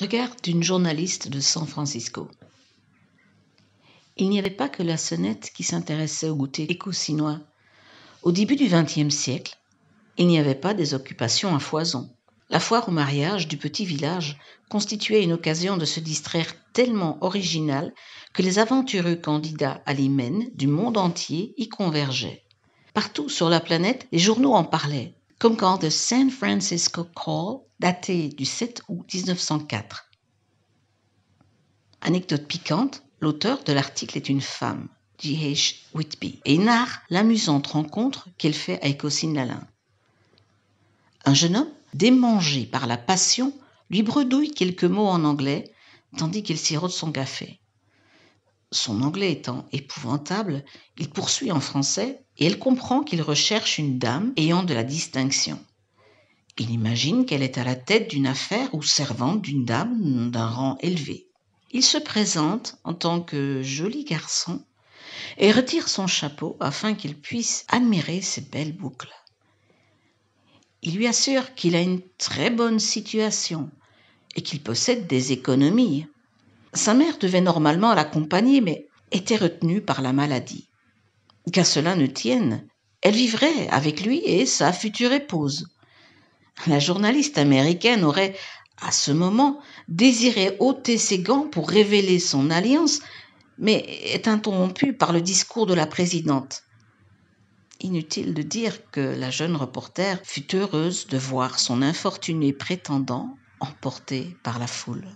Regarde d'une journaliste de San Francisco. Il n'y avait pas que la sonnette qui s'intéressait au goûter écossinois. Au début du XXe siècle, il n'y avait pas des occupations à foison. La foire au mariage du petit village constituait une occasion de se distraire tellement originale que les aventureux candidats à l'hymen du monde entier y convergeaient. Partout sur la planète, les journaux en parlaient, comme quand de San Francisco Call, daté du 7 août 1904. Anecdote piquante, l'auteur de l'article est une femme, G.H. Whitby, et narre l'amusante rencontre qu'elle fait avec Ossine Lalin. Un jeune homme, démangé par la passion, lui bredouille quelques mots en anglais, tandis qu'il sirote son café. Son anglais étant épouvantable, il poursuit en français et elle comprend qu'il recherche une dame ayant de la distinction. Il imagine qu'elle est à la tête d'une affaire ou servante d'une dame d'un rang élevé. Il se présente en tant que joli garçon et retire son chapeau afin qu'il puisse admirer ses belles boucles. Il lui assure qu'il a une très bonne situation et qu'il possède des économies sa mère devait normalement l'accompagner, mais était retenue par la maladie. Qu'à cela ne tienne, elle vivrait avec lui et sa future épouse. La journaliste américaine aurait, à ce moment, désiré ôter ses gants pour révéler son alliance, mais est interrompue par le discours de la présidente. Inutile de dire que la jeune reporter fut heureuse de voir son infortuné prétendant emporté par la foule.